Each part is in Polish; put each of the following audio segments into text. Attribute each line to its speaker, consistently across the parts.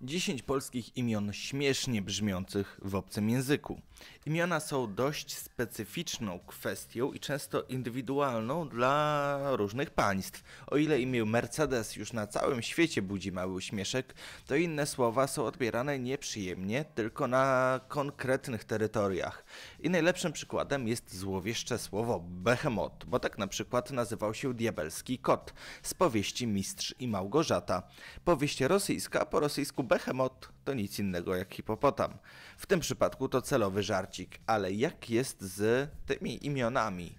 Speaker 1: 10 polskich imion śmiesznie brzmiących w obcym języku. Imiona są dość specyficzną kwestią i często indywidualną dla różnych państw. O ile imię Mercedes już na całym świecie budzi mały uśmieszek, to inne słowa są odbierane nieprzyjemnie tylko na konkretnych terytoriach. I najlepszym przykładem jest złowieszcze słowo behemot, bo tak na przykład nazywał się diabelski kot z powieści Mistrz i Małgorzata. Powieść rosyjska po rosyjsku behemot to nic innego jak hipopotam. W tym przypadku to celowy żarcik, ale jak jest z tymi imionami?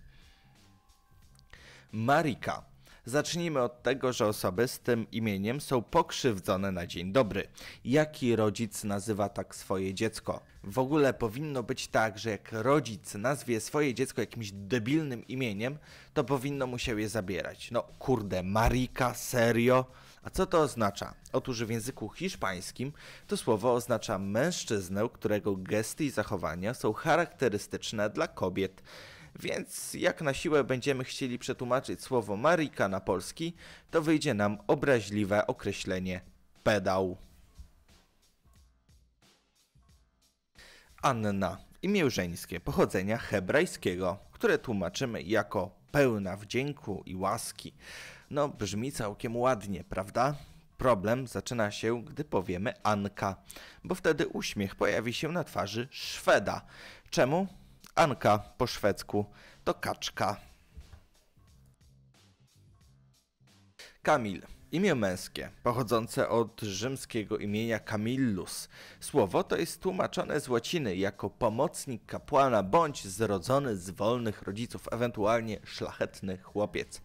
Speaker 1: Marika Zacznijmy od tego, że osoby z tym imieniem są pokrzywdzone na dzień dobry. Jaki rodzic nazywa tak swoje dziecko? W ogóle powinno być tak, że jak rodzic nazwie swoje dziecko jakimś debilnym imieniem, to powinno mu się je zabierać. No kurde, Marika, serio? A co to oznacza? Otóż w języku hiszpańskim to słowo oznacza mężczyznę, którego gesty i zachowania są charakterystyczne dla kobiet więc jak na siłę będziemy chcieli przetłumaczyć słowo Marika na polski, to wyjdzie nam obraźliwe określenie pedał. Anna. Imię żeńskie pochodzenia hebrajskiego, które tłumaczymy jako pełna wdzięku i łaski. No, brzmi całkiem ładnie, prawda? Problem zaczyna się, gdy powiemy Anka, bo wtedy uśmiech pojawi się na twarzy Szweda. Czemu? Anka po szwedzku to kaczka. Kamil. Imię męskie, pochodzące od rzymskiego imienia Camillus. Słowo to jest tłumaczone z łaciny jako pomocnik kapłana bądź zrodzony z wolnych rodziców, ewentualnie szlachetny chłopiec.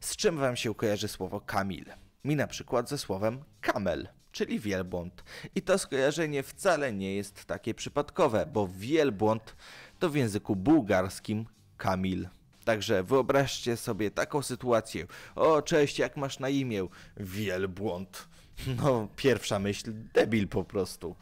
Speaker 1: Z czym wam się kojarzy słowo Kamil? Mi na przykład ze słowem kamel czyli wielbłąd. I to skojarzenie wcale nie jest takie przypadkowe, bo wielbłąd to w języku bułgarskim Kamil. Także wyobraźcie sobie taką sytuację. O, cześć, jak masz na imię? Wielbłąd. No, pierwsza myśl, debil po prostu.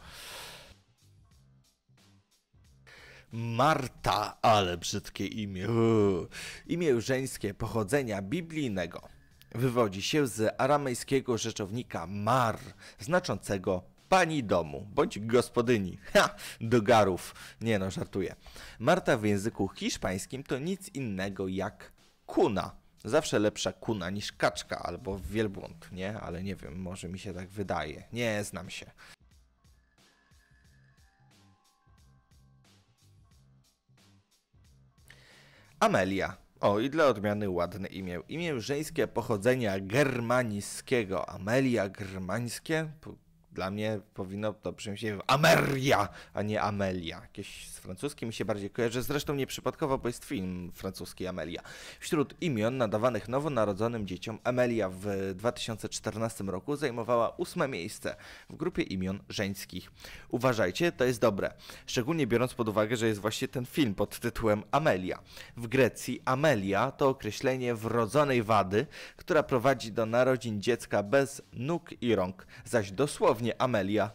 Speaker 1: Marta, ale brzydkie imię. Uuu. Imię żeńskie pochodzenia biblijnego wywodzi się z aramejskiego rzeczownika mar, znaczącego pani domu bądź gospodyni. Ha! Dogarów. Nie no, żartuję. Marta w języku hiszpańskim to nic innego jak kuna. Zawsze lepsza kuna niż kaczka albo wielbłąd, nie? Ale nie wiem, może mi się tak wydaje. Nie znam się. Amelia o, i dla odmiany ładne imię. Imię żeńskie pochodzenia germanickiego. Amelia Germańskie? Dla mnie powinno to się Ameria, a nie Amelia. Jakieś z francuskim mi się bardziej kojarzy. Zresztą nieprzypadkowo, bo jest film francuski Amelia. Wśród imion nadawanych nowonarodzonym dzieciom Amelia w 2014 roku zajmowała ósme miejsce w grupie imion żeńskich. Uważajcie, to jest dobre. Szczególnie biorąc pod uwagę, że jest właśnie ten film pod tytułem Amelia. W Grecji Amelia to określenie wrodzonej wady, która prowadzi do narodzin dziecka bez nóg i rąk, zaś dosłownie Amelia,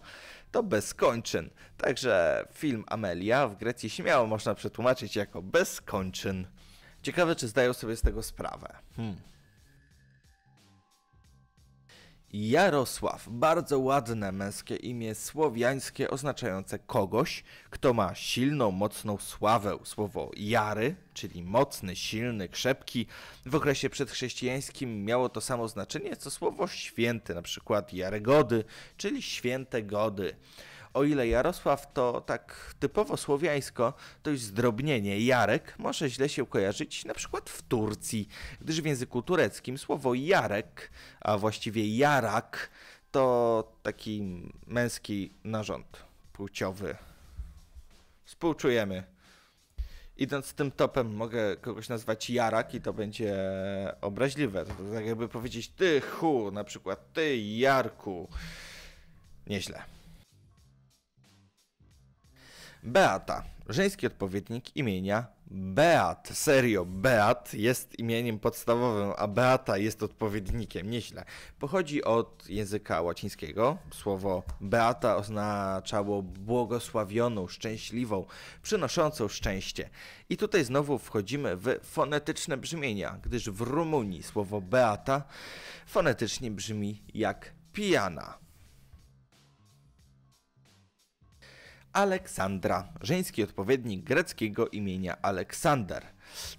Speaker 1: to bez kończyn. Także film Amelia w Grecji śmiało można przetłumaczyć jako bez kończyn. Ciekawe, czy zdają sobie z tego sprawę. Hmm. Jarosław, bardzo ładne męskie imię słowiańskie oznaczające kogoś, kto ma silną, mocną sławę. Słowo jary, czyli mocny, silny, krzepki, w okresie przedchrześcijańskim miało to samo znaczenie co słowo święty, na przykład jaregody, czyli święte gody. O ile Jarosław to tak typowo słowiańsko, to już zdrobnienie Jarek może źle się kojarzyć na przykład w Turcji, gdyż w języku tureckim słowo Jarek, a właściwie Jarak, to taki męski narząd płciowy. Współczujemy. Idąc tym topem, mogę kogoś nazwać Jarak i to będzie obraźliwe. To tak jakby powiedzieć ty chu, na przykład ty Jarku. Nieźle. Beata. Żeński odpowiednik imienia Beat. Serio, Beat jest imieniem podstawowym, a Beata jest odpowiednikiem. Nieźle. Pochodzi od języka łacińskiego. Słowo Beata oznaczało błogosławioną, szczęśliwą, przynoszącą szczęście. I tutaj znowu wchodzimy w fonetyczne brzmienia, gdyż w Rumunii słowo Beata fonetycznie brzmi jak pijana. Aleksandra, żeński odpowiednik greckiego imienia Aleksander.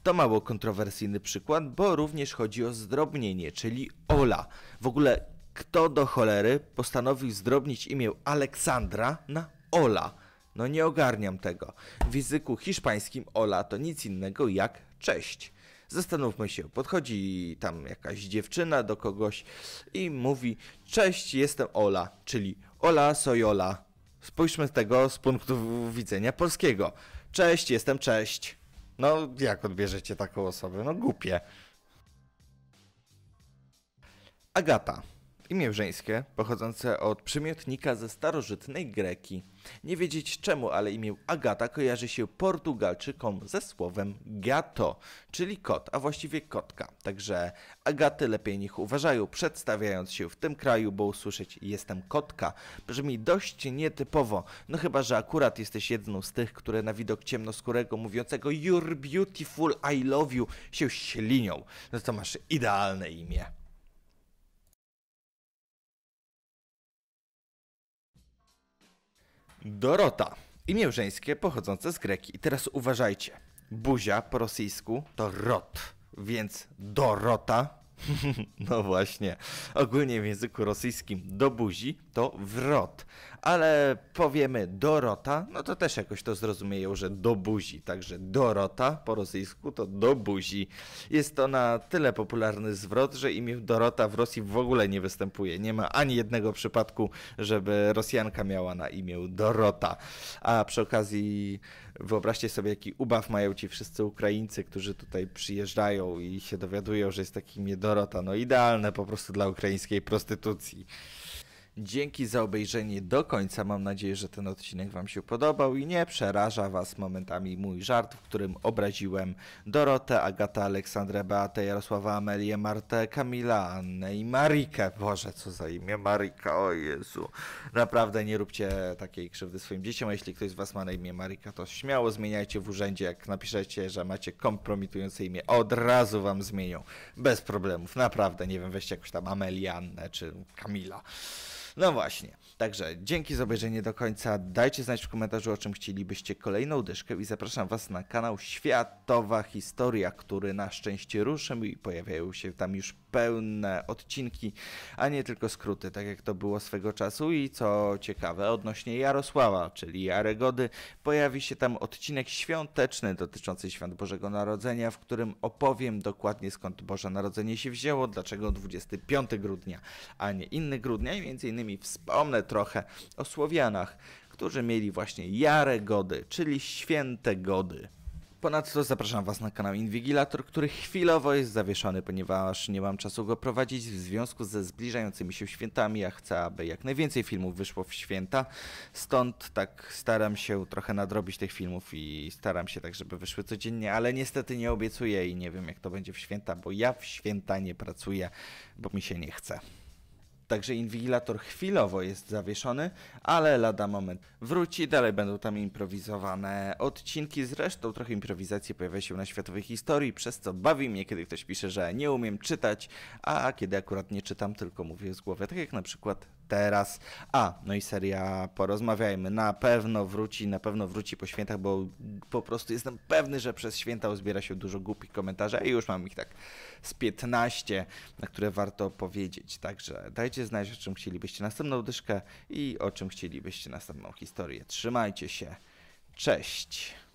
Speaker 1: To mało kontrowersyjny przykład, bo również chodzi o zdrobnienie, czyli Ola. W ogóle kto do cholery postanowił zdrobnić imię Aleksandra na Ola? No nie ogarniam tego. W języku hiszpańskim Ola to nic innego jak cześć. Zastanówmy się, podchodzi tam jakaś dziewczyna do kogoś i mówi: Cześć, jestem Ola, czyli Ola Sojola. Spójrzmy z tego z punktu widzenia polskiego. Cześć, jestem cześć. No, jak odbierzecie taką osobę? No, głupie. Agata. Imię żeńskie, pochodzące od przymiotnika ze starożytnej Greki. Nie wiedzieć czemu, ale imię Agata kojarzy się Portugalczykom ze słowem gato, czyli kot, a właściwie kotka. Także Agaty lepiej niech uważają, przedstawiając się w tym kraju, bo usłyszeć jestem kotka brzmi dość nietypowo. No chyba, że akurat jesteś jedną z tych, które na widok ciemnoskórego mówiącego you're beautiful, I love you się ślinią. No to masz idealne imię. Dorota. Imię żeńskie pochodzące z greki. I teraz uważajcie. Buzia po rosyjsku to rot, więc Dorota. no właśnie. Ogólnie w języku rosyjskim do buzi to wrot. Ale powiemy Dorota, no to też jakoś to zrozumieją, że do buzi. Także Dorota po rosyjsku to do buzi. Jest to na tyle popularny zwrot, że imię Dorota w Rosji w ogóle nie występuje. Nie ma ani jednego przypadku, żeby Rosjanka miała na imię Dorota. A przy okazji wyobraźcie sobie, jaki ubaw mają ci wszyscy Ukraińcy, którzy tutaj przyjeżdżają i się dowiadują, że jest takie imię Dorota. No idealne po prostu dla ukraińskiej prostytucji. Dzięki za obejrzenie do końca. Mam nadzieję, że ten odcinek Wam się podobał i nie przeraża Was momentami mój żart, w którym obraziłem Dorotę, Agatę, Aleksandrę, Beatę, Jarosława, Amelię, Martę, Kamila, Annę i Marikę. Boże, co za imię Marika, o Jezu. Naprawdę nie róbcie takiej krzywdy swoim dzieciom, a jeśli ktoś z Was ma na imię Marika, to śmiało zmieniajcie w urzędzie. Jak napiszecie, że macie kompromitujące imię, od razu Wam zmienią. Bez problemów, naprawdę. Nie wiem, weźcie jakąś tam Amelię, Annę czy Kamila. No właśnie. Także dzięki za obejrzenie do końca. Dajcie znać w komentarzu, o czym chcielibyście kolejną dyszkę i zapraszam Was na kanał Światowa Historia, który na szczęście ruszył i pojawiają się tam już pełne odcinki, a nie tylko skróty, tak jak to było swego czasu. I co ciekawe, odnośnie Jarosława, czyli jaregody, pojawi się tam odcinek świąteczny dotyczący świąt Bożego Narodzenia, w którym opowiem dokładnie skąd Boże Narodzenie się wzięło, dlaczego 25 grudnia, a nie inny grudnia, i między innymi wspomnę trochę o Słowianach, którzy mieli właśnie Jaregody, czyli święte gody. Ponadto zapraszam Was na kanał Inwigilator, który chwilowo jest zawieszony, ponieważ nie mam czasu go prowadzić w związku ze zbliżającymi się świętami. Ja chcę, aby jak najwięcej filmów wyszło w święta, stąd tak staram się trochę nadrobić tych filmów i staram się tak, żeby wyszły codziennie, ale niestety nie obiecuję i nie wiem jak to będzie w święta, bo ja w święta nie pracuję, bo mi się nie chce. Także inwigilator chwilowo jest zawieszony, ale lada moment wróci, dalej będą tam improwizowane odcinki, zresztą trochę improwizacji pojawia się na światowej historii, przez co bawi mnie, kiedy ktoś pisze, że nie umiem czytać, a kiedy akurat nie czytam, tylko mówię z głowy, tak jak na przykład teraz. A, no i seria Porozmawiajmy. Na pewno wróci, na pewno wróci po świętach, bo po prostu jestem pewny, że przez święta uzbiera się dużo głupich komentarzy i już mam ich tak z 15, na które warto powiedzieć. Także dajcie znać, o czym chcielibyście następną dyszkę i o czym chcielibyście następną historię. Trzymajcie się. Cześć!